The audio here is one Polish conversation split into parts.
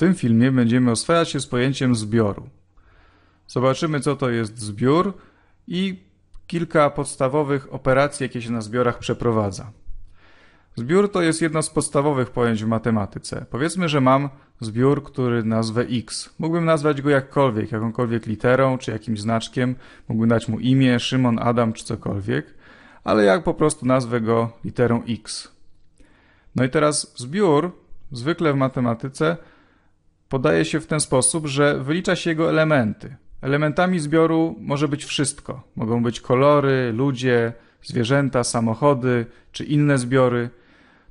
tym filmie będziemy oswajać się z pojęciem zbioru. Zobaczymy, co to jest zbiór i kilka podstawowych operacji, jakie się na zbiorach przeprowadza. Zbiór to jest jedno z podstawowych pojęć w matematyce. Powiedzmy, że mam zbiór, który nazwę x. Mógłbym nazwać go jakkolwiek, jakąkolwiek literą czy jakimś znaczkiem. Mógłbym dać mu imię, Szymon, Adam czy cokolwiek, ale jak po prostu nazwę go literą x. No i teraz zbiór zwykle w matematyce podaje się w ten sposób, że wylicza się jego elementy. Elementami zbioru może być wszystko. Mogą być kolory, ludzie, zwierzęta, samochody czy inne zbiory.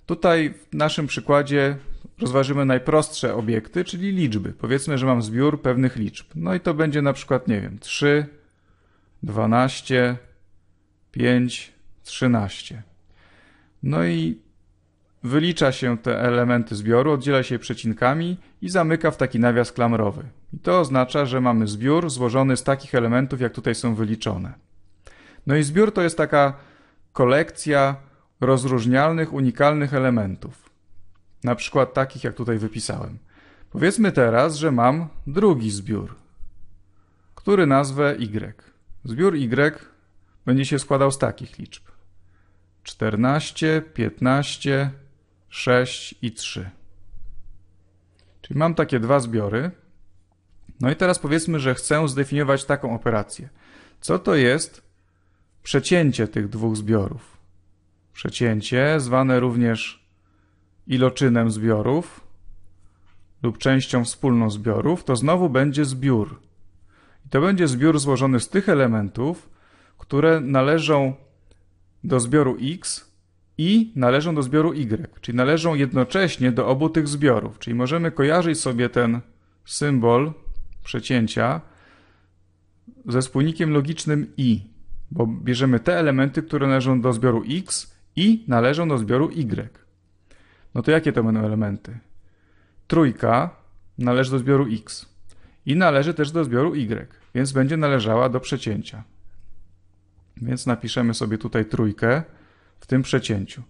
Tutaj w naszym przykładzie rozważymy najprostsze obiekty, czyli liczby. Powiedzmy, że mam zbiór pewnych liczb. No i to będzie na przykład, nie wiem, 3, 12, 5, 13. No i Wylicza się te elementy zbioru, oddziela się przecinkami i zamyka w taki nawias klamrowy. I to oznacza, że mamy zbiór złożony z takich elementów, jak tutaj są wyliczone. No i zbiór to jest taka kolekcja rozróżnialnych, unikalnych elementów. Na przykład takich, jak tutaj wypisałem. Powiedzmy teraz, że mam drugi zbiór, który nazwę Y. Zbiór Y będzie się składał z takich liczb. 14, 15, 6 i 3. Czyli mam takie dwa zbiory. No i teraz powiedzmy, że chcę zdefiniować taką operację. Co to jest przecięcie tych dwóch zbiorów? Przecięcie, zwane również iloczynem zbiorów lub częścią wspólną zbiorów, to znowu będzie zbiór. I to będzie zbiór złożony z tych elementów, które należą do zbioru X i należą do zbioru Y, czyli należą jednocześnie do obu tych zbiorów. Czyli możemy kojarzyć sobie ten symbol przecięcia ze spójnikiem logicznym i, bo bierzemy te elementy, które należą do zbioru x i należą do zbioru y. No to jakie to będą elementy? Trójka należy do zbioru x i należy też do zbioru y, więc będzie należała do przecięcia. Więc napiszemy sobie tutaj trójkę w tym przecięciu.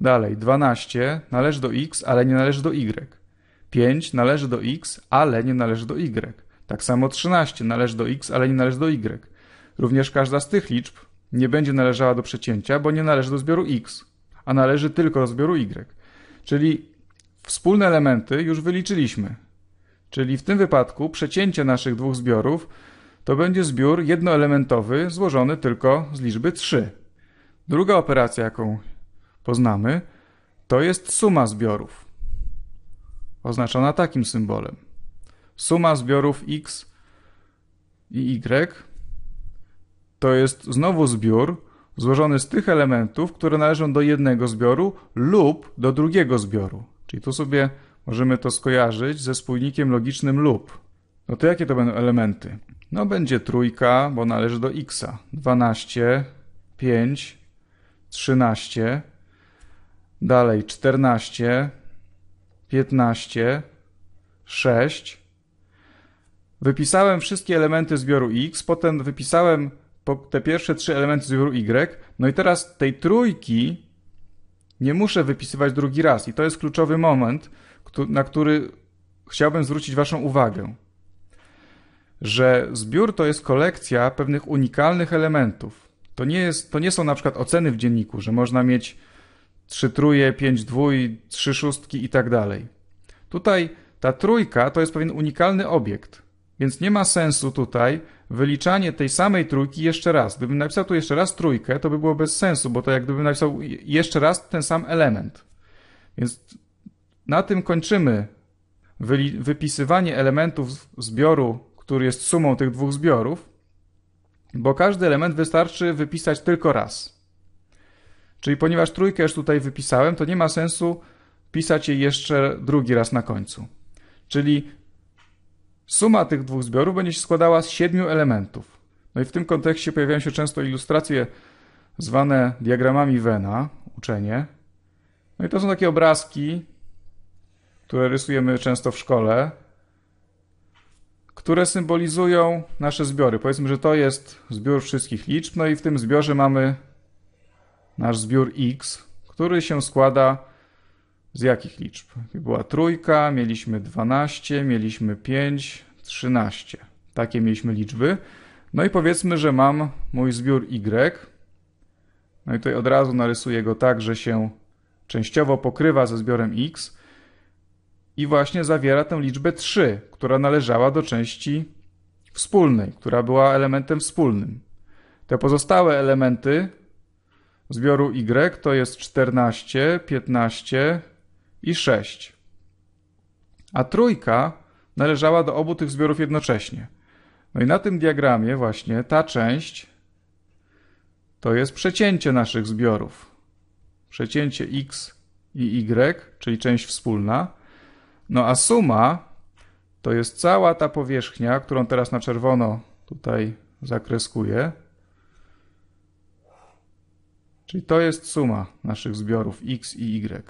Dalej, 12 należy do x, ale nie należy do y. 5 należy do x, ale nie należy do y. Tak samo 13 należy do x, ale nie należy do y. Również każda z tych liczb nie będzie należała do przecięcia, bo nie należy do zbioru x, a należy tylko do zbioru y. Czyli wspólne elementy już wyliczyliśmy. Czyli w tym wypadku przecięcie naszych dwóch zbiorów to będzie zbiór jednoelementowy złożony tylko z liczby 3. Druga operacja, jaką poznamy, to jest suma zbiorów, oznaczona takim symbolem. Suma zbiorów x i y to jest znowu zbiór złożony z tych elementów, które należą do jednego zbioru lub do drugiego zbioru. Czyli tu sobie możemy to skojarzyć ze spójnikiem logicznym lub. No to jakie to będą elementy? No będzie trójka, bo należy do x, 12, 5, 13, dalej 14, 15, 6. Wypisałem wszystkie elementy zbioru X, potem wypisałem te pierwsze trzy elementy zbioru Y. No i teraz tej trójki nie muszę wypisywać drugi raz. I to jest kluczowy moment, na który chciałbym zwrócić Waszą uwagę. Że zbiór to jest kolekcja pewnych unikalnych elementów. To nie, jest, to nie są na przykład oceny w dzienniku, że można mieć 3 truje, 5 dwój, 3 szóstki i tak dalej. Tutaj ta trójka to jest pewien unikalny obiekt, więc nie ma sensu tutaj wyliczanie tej samej trójki jeszcze raz. Gdybym napisał tu jeszcze raz trójkę, to by było bez sensu, bo to jak gdybym napisał jeszcze raz ten sam element. Więc na tym kończymy wypisywanie elementów zbioru, który jest sumą tych dwóch zbiorów bo każdy element wystarczy wypisać tylko raz. Czyli ponieważ trójkę już tutaj wypisałem, to nie ma sensu pisać jej jeszcze drugi raz na końcu. Czyli suma tych dwóch zbiorów będzie się składała z siedmiu elementów. No i w tym kontekście pojawiają się często ilustracje zwane diagramami Wena, uczenie. No i to są takie obrazki, które rysujemy często w szkole, które symbolizują nasze zbiory. Powiedzmy, że to jest zbiór wszystkich liczb, no i w tym zbiorze mamy nasz zbiór x, który się składa z jakich liczb? Była trójka, mieliśmy 12, mieliśmy 5, 13. Takie mieliśmy liczby. No i powiedzmy, że mam mój zbiór y. No i tutaj od razu narysuję go tak, że się częściowo pokrywa ze zbiorem x i właśnie zawiera tę liczbę 3, która należała do części wspólnej, która była elementem wspólnym. Te pozostałe elementy zbioru Y to jest 14, 15 i 6. A trójka należała do obu tych zbiorów jednocześnie. No i na tym diagramie właśnie ta część to jest przecięcie naszych zbiorów. Przecięcie X i Y, czyli część wspólna, no a suma to jest cała ta powierzchnia, którą teraz na czerwono tutaj zakreskuję. Czyli to jest suma naszych zbiorów x i y.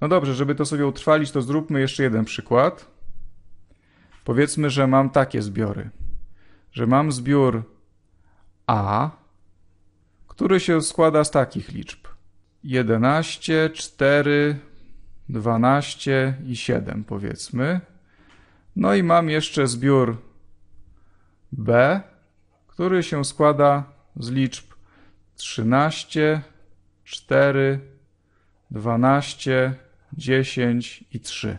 No dobrze, żeby to sobie utrwalić, to zróbmy jeszcze jeden przykład. Powiedzmy, że mam takie zbiory. Że mam zbiór A, który się składa z takich liczb. 11, 4, 12 i 7 powiedzmy. No i mam jeszcze zbiór B, który się składa z liczb 13, 4, 12, 10 i 3.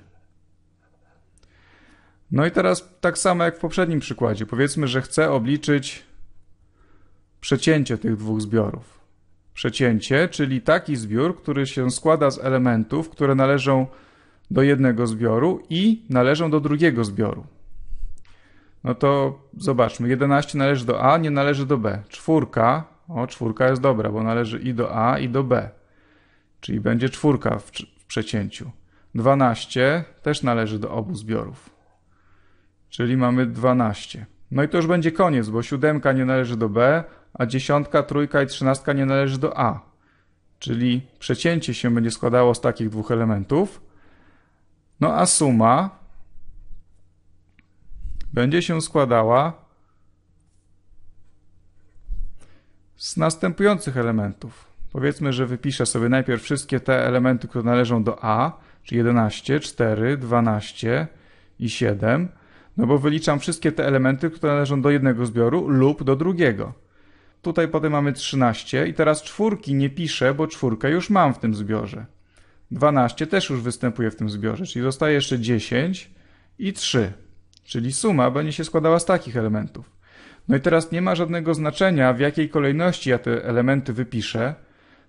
No i teraz tak samo jak w poprzednim przykładzie. Powiedzmy, że chcę obliczyć przecięcie tych dwóch zbiorów. Przecięcie, czyli taki zbiór, który się składa z elementów, które należą do jednego zbioru i należą do drugiego zbioru. No to zobaczmy, 11 należy do A, nie należy do B. Czwórka, o czwórka jest dobra, bo należy i do A, i do B. Czyli będzie czwórka w, w przecięciu. 12 też należy do obu zbiorów. Czyli mamy 12. No i to już będzie koniec, bo siódemka nie należy do B, a dziesiątka, trójka i trzynastka nie należy do A. Czyli przecięcie się będzie składało z takich dwóch elementów. No a suma będzie się składała z następujących elementów. Powiedzmy, że wypiszę sobie najpierw wszystkie te elementy, które należą do A, czyli 11, 4, 12 i 7, no bo wyliczam wszystkie te elementy, które należą do jednego zbioru lub do drugiego. Tutaj potem mamy 13 i teraz czwórki nie piszę, bo czwórkę już mam w tym zbiorze. 12 też już występuje w tym zbiorze, czyli zostaje jeszcze 10 i 3. Czyli suma będzie się składała z takich elementów. No i teraz nie ma żadnego znaczenia, w jakiej kolejności ja te elementy wypiszę.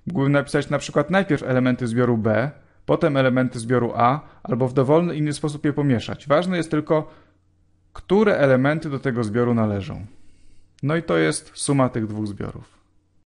Mógłbym napisać na przykład najpierw elementy zbioru B, potem elementy zbioru A, albo w dowolny inny sposób je pomieszać. Ważne jest tylko, które elementy do tego zbioru należą. No i to jest suma tych dwóch zbiorów.